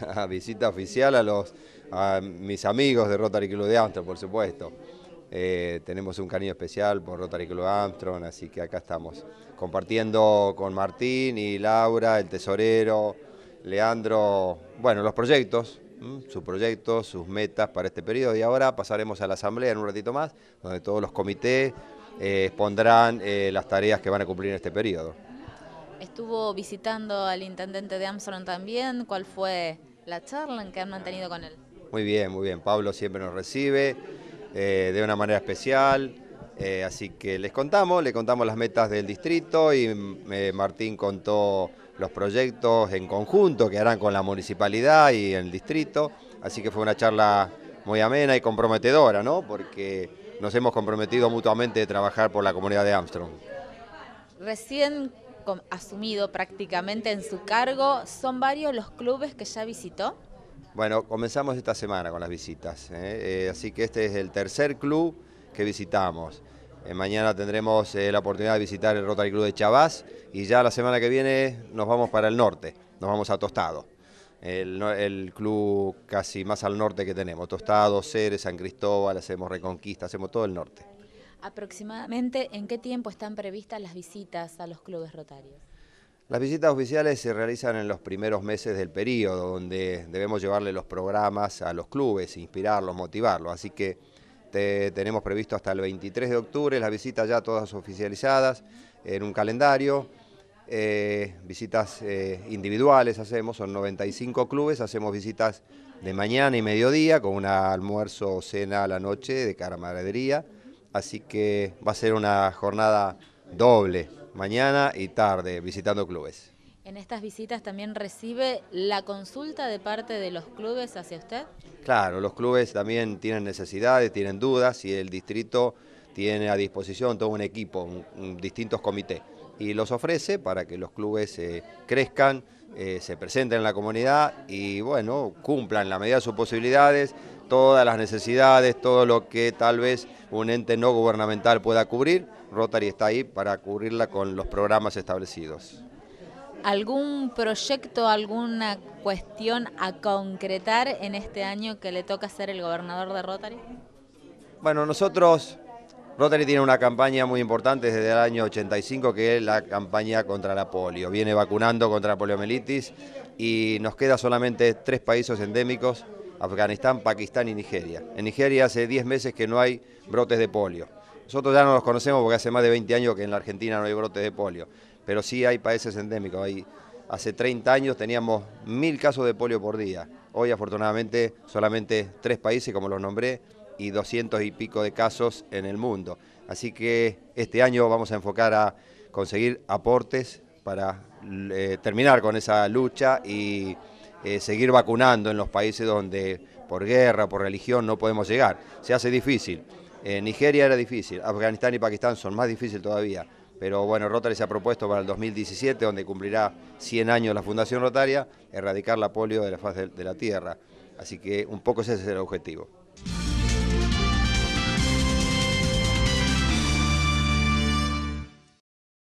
visita oficial a, los, mis amigos de Rotary Club de Armstrong, por supuesto. Eh, tenemos un cariño especial por Rotary Club de Armstrong, así que acá estamos compartiendo con Martín y Laura, el tesorero, Leandro, bueno, los proyectos, sus proyectos, sus metas para este periodo. Y ahora pasaremos a la asamblea en un ratito más, donde todos los comités eh, expondrán eh, las tareas que van a cumplir en este periodo. Estuvo visitando al intendente de Armstrong también, ¿cuál fue la charla que han mantenido con él. Muy bien, muy bien. Pablo siempre nos recibe eh, de una manera especial. Eh, así que les contamos, le contamos las metas del distrito y eh, Martín contó los proyectos en conjunto que harán con la municipalidad y el distrito. Así que fue una charla muy amena y comprometedora, ¿no? Porque nos hemos comprometido mutuamente de trabajar por la comunidad de Armstrong. Recién asumido prácticamente en su cargo. ¿Son varios los clubes que ya visitó? Bueno, comenzamos esta semana con las visitas, ¿eh? Eh, así que este es el tercer club que visitamos. Eh, mañana tendremos la oportunidad de visitar el Rotary Club de Chavás y ya la semana que viene nos vamos para el norte, nos vamos a Tostado, el, el club casi más al norte que tenemos, Tostado, Ceres, San Cristóbal, hacemos Reconquista, hacemos todo el norte. Aproximadamente, ¿en qué tiempo están previstas las visitas a los clubes rotarios? Las visitas oficiales se realizan en los primeros meses del periodo, donde debemos llevarle los programas a los clubes, inspirarlos, motivarlos. Así que tenemos previsto hasta el 23 de octubre las visitas ya todas oficializadas en un calendario. Eh, visitas eh, individuales hacemos, son 95 clubes, hacemos visitas de mañana y mediodía con un almuerzo o cena a la noche de camaradería así que va a ser una jornada doble, mañana y tarde, visitando clubes. ¿En estas visitas también recibe la consulta de parte de los clubes hacia usted? Claro, los clubes también tienen necesidades, tienen dudas y el distrito tiene a disposición todo un equipo, distintos comités y los ofrece para que los clubes eh, crezcan, eh, se presenten en la comunidad y bueno, cumplan la medida de sus posibilidades, todas las necesidades, todo lo que tal vez un ente no gubernamental pueda cubrir, Rotary está ahí para cubrirla con los programas establecidos. ¿Algún proyecto, alguna cuestión a concretar en este año que le toca ser el gobernador de Rotary? Bueno, nosotros, Rotary tiene una campaña muy importante desde el año 85 que es la campaña contra la polio. Viene vacunando contra la poliomielitis y nos queda solamente tres países endémicos Afganistán, Pakistán y Nigeria. En Nigeria hace 10 meses que no hay brotes de polio. Nosotros ya no los conocemos porque hace más de 20 años que en la Argentina no hay brotes de polio, pero sí hay países endémicos. hace 30 años teníamos mil casos de polio por día. Hoy afortunadamente solamente tres países, como los nombré, y 200 y pico de casos en el mundo. Así que este año vamos a enfocar a conseguir aportes para eh, terminar con esa lucha y eh, seguir vacunando en los países donde por guerra, por religión no podemos llegar. Se hace difícil. Nigeria era difícil, Afganistán y Pakistán son más difíciles todavía. Pero bueno, Rotary se ha propuesto para el 2017, donde cumplirá 100 años la Fundación Rotaria, erradicar la polio de la faz de la tierra. Así que un poco ese es el objetivo.